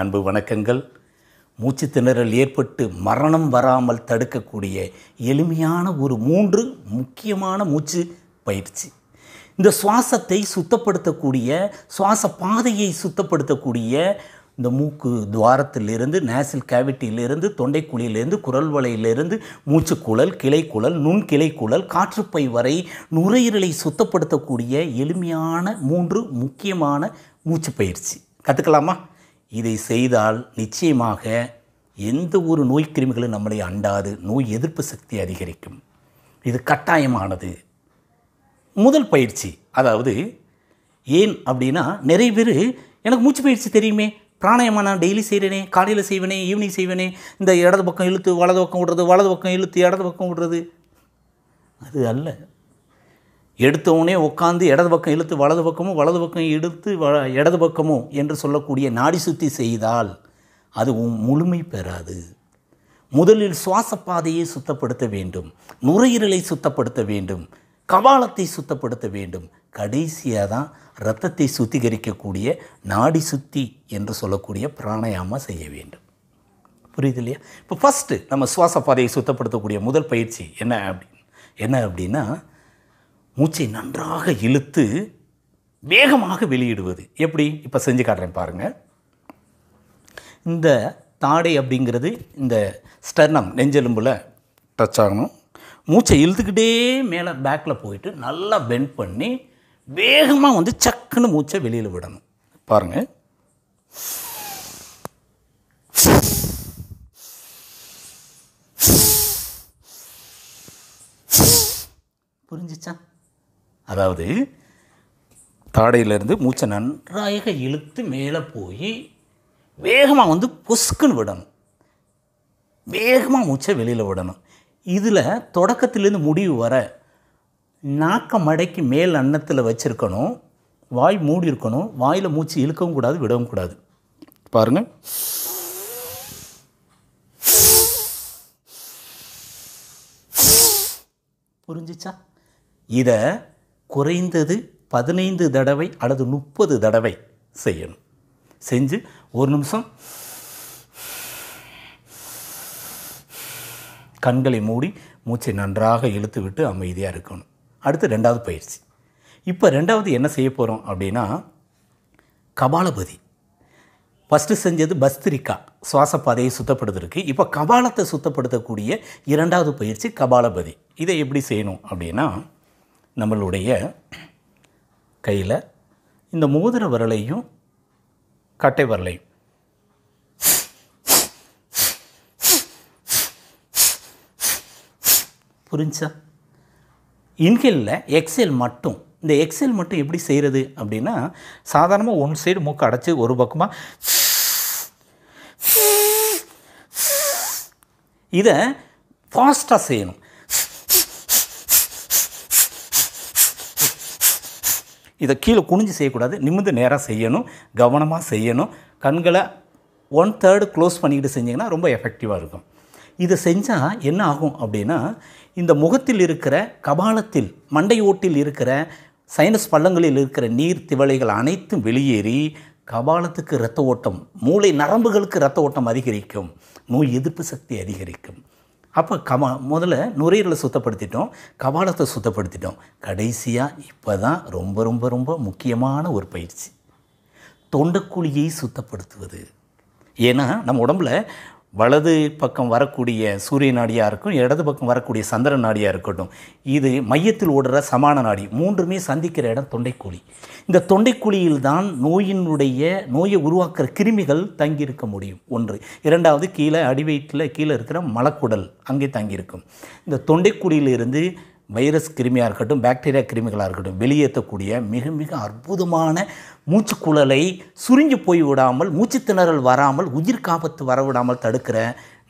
அன்பு வணக்கங்கள் மூச்சு திணறல் ஏற்பட்டு மரணம் வராமல் தடுக்கக்கூடிய எளிமையான ஒரு மூன்று முக்கியமான மூச்சு பயிற்சி இந்த சுவாசத்தை சுத்தப்படுத்தக்கூடிய சுவாச பாதையை சுத்தப்படுத்தக்கூடிய இந்த மூக்கு துவாரத்திலிருந்து நேசல் கேவிட்டியிலிருந்து தொண்டைக்குழியிலிருந்து குரல் வலையிலிருந்து மூச்சுக்குழல் கிளைக்குழல் நுண்கிளைக்குழல் காற்றுப்பை வரை நுரையீரலை சுத்தப்படுத்தக்கூடிய எளிமையான மூன்று முக்கியமான மூச்சு பயிற்சி கற்றுக்கலாமா இதை செய்தால் நிச்சயமாக எந்த ஒரு நோய் கிருமிகளும் நம்மளை அண்டாது நோய் எதிர்ப்பு சக்தி அதிகரிக்கும் இது கட்டாயமானது முதல் பயிற்சி அதாவது ஏன் அப்படின்னா நிறைய பேர் எனக்கு மூச்சு பயிற்சி தெரியுமே பிராணாயமா நான் டெய்லி செய்கிறேனே காலையில் செய்வேனே ஈவினிங் செய்வேனே இந்த இடது பக்கம் இழுத்து வலது பக்கம் விடுறது வலது பக்கம் இழுத்து இடது பக்கம் விடுறது அது அல்ல எடுத்தவுடனே உட்காந்து இடது பக்கம் இழுத்து வலது பக்கமும் வலது பக்கம் இழுத்து வ இடது பக்கமும் என்று சொல்லக்கூடிய நாடி சுத்தி செய்தால் அது முழுமை பெறாது முதலில் சுவாச பாதையை சுத்தப்படுத்த வேண்டும் நுரையீரலை சுத்தப்படுத்த வேண்டும் கபாலத்தை சுத்தப்படுத்த வேண்டும் கடைசியாக தான் இரத்தத்தை சுத்திகரிக்கக்கூடிய நாடி சுத்தி என்று சொல்லக்கூடிய பிராணாயாமம் செய்ய வேண்டும் புரியுது இல்லையா இப்போ ஃபஸ்ட்டு நம்ம சுவாச பாதையை சுத்தப்படுத்தக்கூடிய முதல் பயிற்சி என்ன அப்படி என்ன அப்படின்னா மூச்சை நன்றாக இழுத்து வேகமாக வெளியிடுவது எப்படி இப்போ செஞ்சு காட்டுறேன் பாருங்கள் இந்த தாடை அப்படிங்கிறது இந்த ஸ்டர்னம் நெஞ்செலும்பில் டச் ஆகணும் மூச்சை இழுத்துக்கிட்டே மேலே பேக்கில் போயிட்டு நல்லா பெண்ட் பண்ணி வேகமாக வந்து சக்குன்னு மூச்சை வெளியில் விடணும் பாருங்கள் அதாவது தாடையிலேருந்து மூச்சை நன்றாக இழுத்து மேலே போய் வேகமாக வந்து பொஸ்குன்னு விடணும் வேகமாக மூச்சை வெளியில் விடணும் இதில் தொடக்கத்திலேருந்து முடிவு வர நாக்க மடைக்கு மேல் அன்னத்தில் வச்சுருக்கணும் வாய் மூடி இருக்கணும் வாயில் மூச்சு இழுக்கவும் கூடாது விடவும் கூடாது பாருங்கள் புரிஞ்சிச்சா இதை குறைந்தது பதினைந்து தடவை அல்லது முப்பது தடவை செய்யணும் செஞ்சு ஒரு நிமிஷம் கண்களை மூடி மூச்சை நன்றாக இழுத்து விட்டு அமைதியாக இருக்கணும் அடுத்து ரெண்டாவது பயிற்சி இப்போ ரெண்டாவது என்ன செய்ய போகிறோம் அப்படின்னா கபாலபதி ஃபஸ்ட்டு செஞ்சது பஸ்திரிக்கா சுவாச பாதையை சுத்தப்படுத்திருக்கு இப்போ கபாலத்தை சுத்தப்படுத்தக்கூடிய இரண்டாவது பயிற்சி கபாலபதி இதை எப்படி செய்யணும் அப்படின்னா நம்மளுடைய கையில் இந்த மோதிர விரலையும் கட்டை விரலையும் புரிஞ்சா இன்ஹேலில் எக்ஸெல் மட்டும் இந்த எக்ஸெல் மட்டும் எப்படி செய்கிறது அப்படின்னா சாதாரணமாக ஒன் சைடு மூக்கை அடைச்சி ஒரு பக்கமாக இதை ஃபாஸ்ட்டாக செய்யணும் இதை கீழே குனிஞ்சு செய்யக்கூடாது நிமிந்து நேராக செய்யணும் கவனமாக செய்யணும் கண்களை ஒன் தேர்டு க்ளோஸ் பண்ணிக்கிட்டு செஞ்சிங்கன்னா ரொம்ப எஃபெக்டிவாக இருக்கும் இதை செஞ்சால் என்ன ஆகும் அப்படின்னா இந்த முகத்தில் இருக்கிற கபாலத்தில் மண்டை ஓட்டில் இருக்கிற சைனஸ் பள்ளங்களில் இருக்கிற நீர் திவளைகள் அனைத்தும் வெளியேறி கபாலத்துக்கு இரத்த ஓட்டம் மூளை நரம்புகளுக்கு இரத்த ஓட்டம் அதிகரிக்கும் நோய் எதிர்ப்பு சக்தி அதிகரிக்கும் அப்போ கம முதல்ல நுரையீரலை சுத்தப்படுத்திட்டோம் கபாலத்தை சுத்தப்படுத்திட்டோம் கடைசியாக இப்போ தான் ரொம்ப ரொம்ப ரொம்ப முக்கியமான ஒரு பயிற்சி தொண்டக்குழியை சுத்தப்படுத்துவது ஏன்னா நம்ம உடம்புல வலது பக்கம் வரக்கூடிய சூரிய நாடியாக இருக்கும் இடது பக்கம் வரக்கூடிய சந்திர நாடியாக இருக்கட்டும் இது மையத்தில் ஓடுற சமான நாடி மூன்றுமே சந்திக்கிற இடம் தொண்டைக்குழி இந்த தொண்டைக்குழியில்தான் தான் நோயினுடைய நோயை உருவாக்குற கிருமிகள் தங்கியிருக்க முடியும் ஒன்று இரண்டாவது கீழே அடிவயிற்றில் கீழே இருக்கிற மலக்குடல் அங்கே தங்கியிருக்கும் இந்த தொண்டைக்குழியிலிருந்து வைரஸ் கிருமியாக இருக்கட்டும் பாக்டீரியா கிருமிகளாக இருக்கட்டும் வெளியேற்றக்கூடிய மிக மிக அற்புதமான மூச்சுக்குழலை சுருங்கி போய் விடாமல் மூச்சுத்திணறல் வராமல் உயிர் காபத்து வரவிடாமல் தடுக்கிற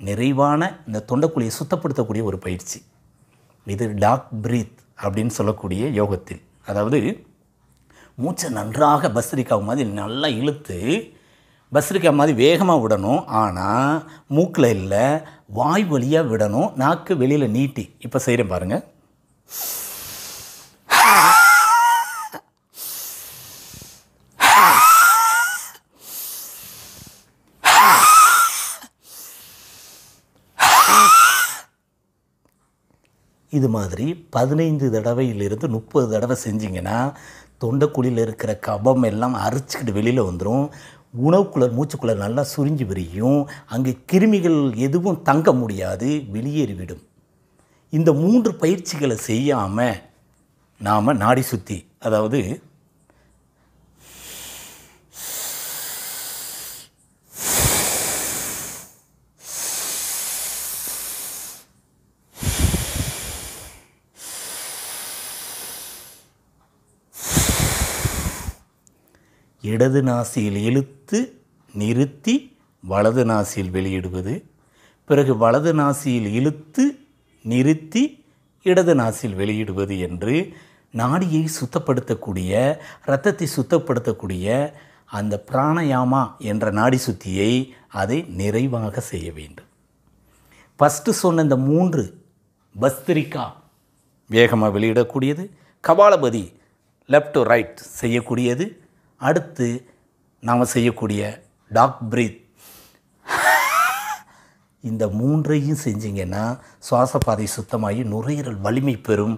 நிறைவான இந்த தொண்டக்குழியை சுத்தப்படுத்தக்கூடிய ஒரு பயிற்சி இது டாக் பிரீத் அப்படின்னு சொல்லக்கூடிய யோகத்தில் அதாவது மூச்சை நன்றாக பஸ்ரிக்காக மாதிரி நல்லா இழுத்து பஸ்ரிக்கா மாதிரி வேகமாக விடணும் ஆனால் மூக்கில் இல்லை வாய் வழியாக விடணும் நாக்கு வெளியில் நீட்டி இப்போ செய்கிறேன் பாருங்கள் இது மாதிரி பதினைந்து தடவையிலிருந்து முப்பது தடவை செஞ்சிங்கன்னா தொண்டைக்குழியில் இருக்கிற கபம் எல்லாம் அரைச்சிக்கிட்டு வெளியில் வந்துடும் உணவுக்குள்ள மூச்சுக்குள்ள நல்லா சுரிஞ்சு விரியும் அங்கே கிருமிகள் எதுவும் தங்க முடியாது வெளியேறிவிடும் இந்த மூன்று பயிற்சிகளை செய்யாமல் நாம் நாடி சுற்றி அதாவது இடது நாசியில் இழுத்து நிறுத்தி வலது நாசியில் வெளியிடுவது பிறகு வலது நாசியில் இழுத்து நிறுத்தி இடது நாசில் வெளியிடுவது என்று நாடியை சுத்தப்படுத்தக்கூடிய இரத்தத்தை சுத்தப்படுத்தக்கூடிய அந்த பிராணயாமா என்ற நாடி சுத்தியை அதை நிறைவாக செய்ய வேண்டும் ஃபஸ்ட்டு சொன்ன இந்த மூன்று பஸ்திரிக்கா வேகமாக வெளியிடக்கூடியது கபாலபதி லெஃப்ட் டு ரைட் செய்யக்கூடியது அடுத்து நாம் செய்யக்கூடிய டாக் பிரீத் இந்த மூன்றையும் செஞ்சிங்கன்னா சுவாச பாதை சுத்தமாகி நுரையீரல் வலிமை பெறும்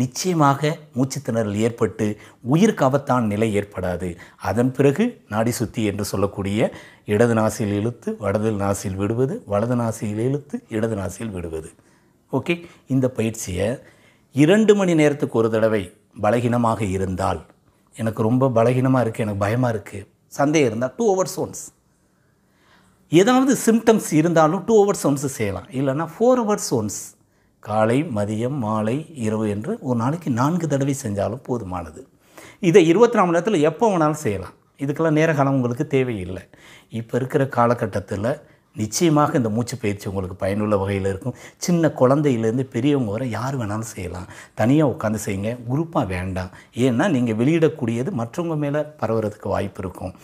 நிச்சயமாக மூச்சுத்திணறல் ஏற்பட்டு உயிருக்கு நிலை ஏற்படாது அதன் பிறகு நாடி சுத்தி என்று சொல்லக்கூடிய இடது நாசியில் இழுத்து வடது நாசியில் விடுவது வலது நாசியில் இழுத்து இடது நாசியில் விடுவது ஓகே இந்த பயிற்சியை இரண்டு மணி நேரத்துக்கு ஒரு தடவை பலகீனமாக இருந்தால் எனக்கு ரொம்ப பலகீனமாக இருக்குது எனக்கு பயமாக இருக்குது சந்தேகம் இருந்தால் டூ ஓவர் சோன்ஸ் ஏதாவது சிம்டம்ஸ் இருந்தாலும் டூ ஹவர்ஸ் ஒன்ஸு செய்யலாம் இல்லைனா ஃபோர் ஹவர்ஸ் ஒன்ஸ் காலை மதியம் மாலை இரவு என்று ஒரு நாளைக்கு நான்கு தடவை செஞ்சாலும் போதுமானது இதை இருபத்தி நாலு நேரத்தில் எப்போ வேணாலும் செய்யலாம் இதுக்கெல்லாம் நேரகாலம் உங்களுக்கு தேவையில்லை இப்போ இருக்கிற காலகட்டத்தில் நிச்சயமாக இந்த மூச்சு பயிற்சி உங்களுக்கு பயனுள்ள வகையில் இருக்கும் சின்ன குழந்தையிலேருந்து பெரியவங்க வரை யார் வேணாலும் செய்யலாம் தனியாக உட்காந்து செய்யுங்க குரூப்பாக வேண்டாம் ஏன்னா நீங்கள் வெளியிடக்கூடியது மற்றவங்க மேலே பரவுறதுக்கு வாய்ப்பு இருக்கும்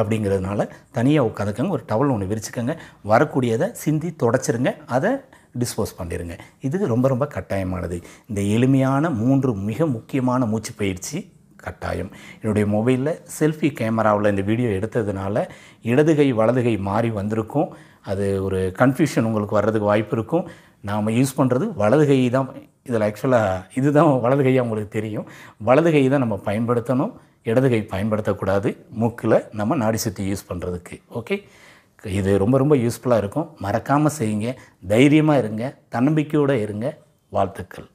அப்படிங்கிறதுனால தனியாக உட்காந்துக்கங்க ஒரு டவல் ஒன்று விரிச்சுக்கோங்க வரக்கூடியதை சிந்தி தொடச்சிருங்க அதை டிஸ்போஸ் பண்ணிடுங்க இது ரொம்ப ரொம்ப கட்டாயமானது இந்த எளிமையான மூன்று மிக முக்கியமான மூச்சு பயிற்சி கட்டாயம் என்னுடைய மொபைலில் செல்ஃபி கேமராவில் இந்த வீடியோ எடுத்ததுனால இடது கை வலது கை மாறி வந்திருக்கும் அது ஒரு கன்ஃபியூஷன் உங்களுக்கு வர்றதுக்கு வாய்ப்பு இருக்கும் நாம் யூஸ் பண்ணுறது வலது கை தான் இதில் ஆக்சுவலாக இதுதான் வலது கையாக உங்களுக்கு தெரியும் வலது கை தான் நம்ம பயன்படுத்தணும் இடது கை பயன்படுத்தக்கூடாது மூக்கில் நம்ம நாடி சுற்றி யூஸ் பண்ணுறதுக்கு ஓகே இது ரொம்ப ரொம்ப யூஸ்ஃபுல்லாக இருக்கும் மறக்காமல் செய்யுங்க தைரியமாக இருங்க தன்னம்பிக்கையோடு இருங்க வாழ்த்துக்கள்